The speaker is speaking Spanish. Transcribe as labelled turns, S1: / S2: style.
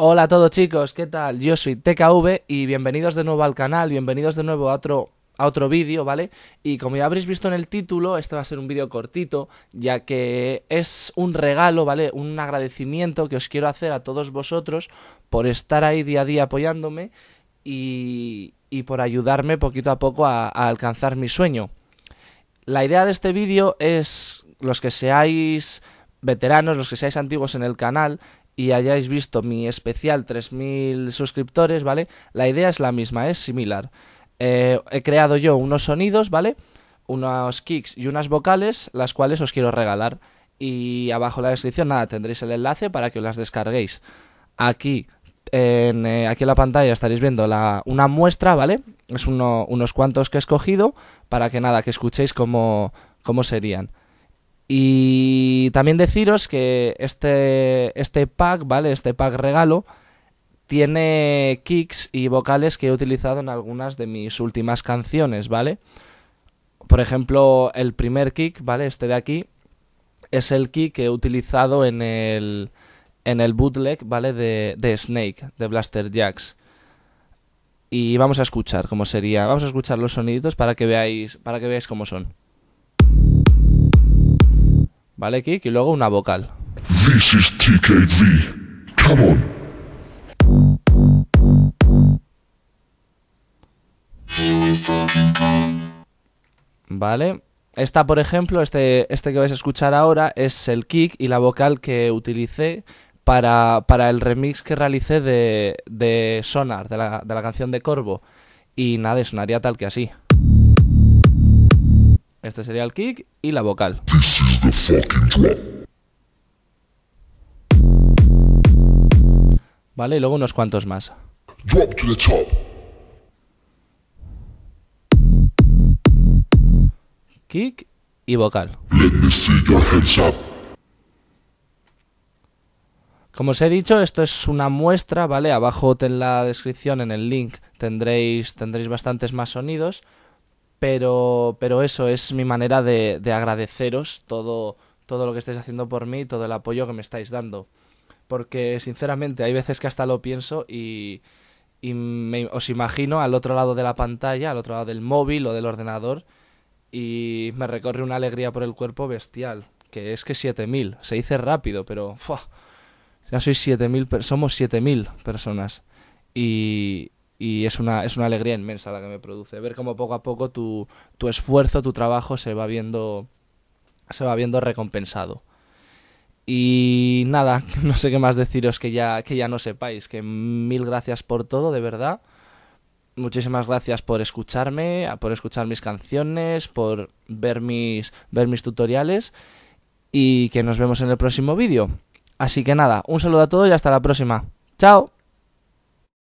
S1: Hola a todos chicos, ¿qué tal? Yo soy TKV y bienvenidos de nuevo al canal, bienvenidos de nuevo a otro a otro vídeo, ¿vale? Y como ya habréis visto en el título, este va a ser un vídeo cortito, ya que es un regalo, ¿vale? Un agradecimiento que os quiero hacer a todos vosotros por estar ahí día a día apoyándome y, y por ayudarme poquito a poco a, a alcanzar mi sueño. La idea de este vídeo es los que seáis veteranos, los que seáis antiguos en el canal y hayáis visto mi especial 3000 suscriptores, ¿vale? La idea es la misma, es similar. Eh, he creado yo unos sonidos, ¿vale? Unos kicks y unas vocales, las cuales os quiero regalar. Y abajo en la descripción, nada, tendréis el enlace para que las descarguéis. Aquí en, eh, aquí en la pantalla estaréis viendo la, una muestra, ¿vale? Es uno, unos cuantos que he escogido para que nada, que escuchéis cómo, cómo serían. Y y también deciros que este, este pack, ¿vale? Este pack regalo tiene kicks y vocales que he utilizado en algunas de mis últimas canciones, ¿vale? Por ejemplo, el primer kick, ¿vale? Este de aquí es el kick que he utilizado en el, en el bootleg, ¿vale? De, de Snake, de Blaster Jacks. Y vamos a escuchar cómo sería. Vamos a escuchar los sonidos para que veáis, para que veáis cómo son. Vale, kick y luego una vocal. This is Come on. Vale. Esta, por ejemplo, este, este que vais a escuchar ahora es el kick y la vocal que utilicé para, el remix que realicé de, Sonar, de la, de la canción de Corvo. Y nada, sonaría tal que así. Este sería el kick y la vocal. Vale, y luego unos cuantos más. Kick y vocal. Como os he dicho, esto es una muestra, ¿vale? Abajo en la descripción, en el link, tendréis, tendréis bastantes más sonidos. Pero, pero eso es mi manera de, agradeceros todo, todo lo que estáis haciendo por mí, todo el apoyo que me estáis dando. Porque sinceramente hay veces que hasta lo pienso y, y os imagino al otro lado de la pantalla, al otro lado del móvil o del ordenador, y me recorre una alegría por el cuerpo bestial, que es que 7.000, se dice rápido, pero... Ya soy 7.000, somos 7.000 personas. Y, y es una, es una alegría inmensa la que me produce. Ver cómo poco a poco tu, esfuerzo, tu trabajo se va viendo, se va viendo recompensado. Y nada, no sé qué más deciros que ya, que ya no sepáis, que mil gracias por todo, de verdad. Muchísimas gracias por escucharme, por escuchar mis canciones, por ver mis, ver mis tutoriales y que nos vemos en el próximo vídeo. Así que nada, un saludo a todos y hasta la próxima. ¡Chao!